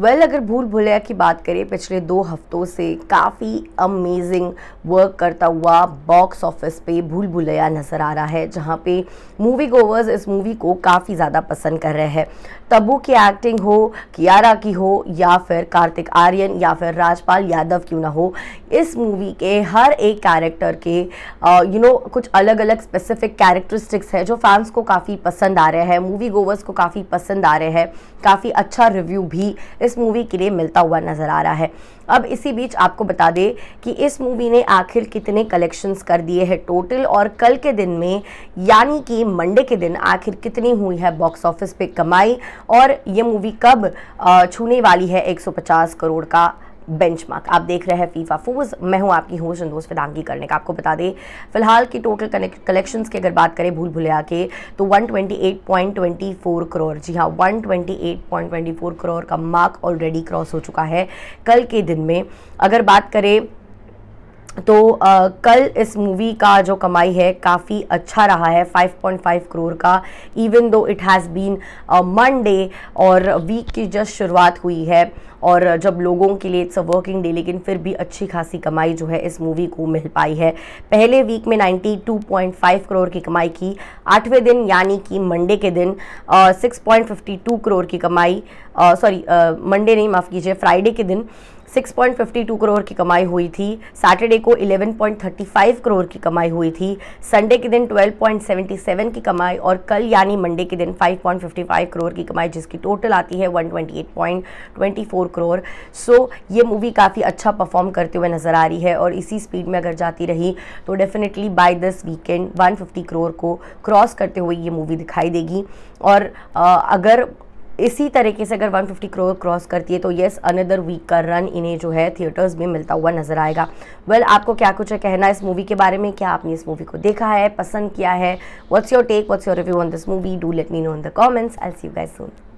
well well, अगर भूल भुलैया की बात करें पिछले दो हफ्तों से काफ़ी अमेजिंग वर्क करता हुआ बॉक्स ऑफिस पे भूल भुलैया नज़र आ रहा है जहाँ पे मूवी गोवर्स इस मूवी को काफ़ी ज़्यादा पसंद कर रहे हैं तब्बू की एक्टिंग हो कियारा की हो या फिर कार्तिक आर्यन या फिर राजपाल यादव क्यों ना हो इस मूवी के हर एक कैरेक्टर के यू नो कुछ अलग अलग स्पेसिफिक कैरेक्टरिस्टिक्स है जो फैंस को काफ़ी पसंद आ रहे हैं मूवी गोवर्स को काफ़ी पसंद आ रहे हैं काफ़ी अच्छा रिव्यू भी इस इस मूवी के लिए मिलता हुआ नज़र आ रहा है अब इसी बीच आपको बता दें कि इस मूवी ने आखिर कितने कलेक्शंस कर दिए हैं टोटल और कल के दिन में यानी कि मंडे के दिन आखिर कितनी हुई है बॉक्स ऑफिस पे कमाई और ये मूवी कब छूने वाली है 150 करोड़ का बेंचमार्क आप देख रहे हैं फीफा फोज मैं हूं आपकी होश दोस्त फिदांगी करने का आपको बता दें फिलहाल की टोटल कलेक्शंस की अगर बात करें भूल भुलैया के तो 128.24 करोड़ जी हाँ 128.24 करोड़ का मार्क ऑलरेडी क्रॉस हो चुका है कल के दिन में अगर बात करें तो आ, कल इस मूवी का जो कमाई है काफ़ी अच्छा रहा है 5.5 करोड़ का even though it has been Monday और वीक की जस्ट शुरुआत हुई है और जब लोगों के लिए इट्स अ वर्किंग डे लेकिन फिर भी अच्छी खासी कमाई जो है इस मूवी को मिल पाई है पहले वीक में 92.5 करोड़ की कमाई की आठवें दिन यानी कि मंडे के दिन सिक्स करोड़ की कमाई सॉरी मंडे नहीं माफ़ कीजिए फ्राइडे के दिन 6.52 करोड़ की कमाई हुई थी सैटरडे को 11.35 करोड़ की कमाई हुई थी संडे के दिन 12.77 की कमाई और कल यानी मंडे के दिन 5.55 करोड़ की कमाई जिसकी टोटल आती है 128.24 करोड़ सो so, ये मूवी काफ़ी अच्छा परफॉर्म करते हुए नज़र आ रही है और इसी स्पीड में अगर जाती रही तो definitely by this weekend one crore को क्रॉस करते हुए ये मूवी दिखाई देगी और आ, अगर इसी तरीके से अगर 150 करोड़ क्रॉस करती है तो येस अनदर वीक का रन इन्हें जो है थिएटर्स में मिलता हुआ नजर आएगा वेल well, आपको क्या कुछ है कहना इस मूवी के बारे में क्या आपने इस मूवी को देखा है पसंद किया है what's your take what's your review on this movie do let me know in the comments I see you guys soon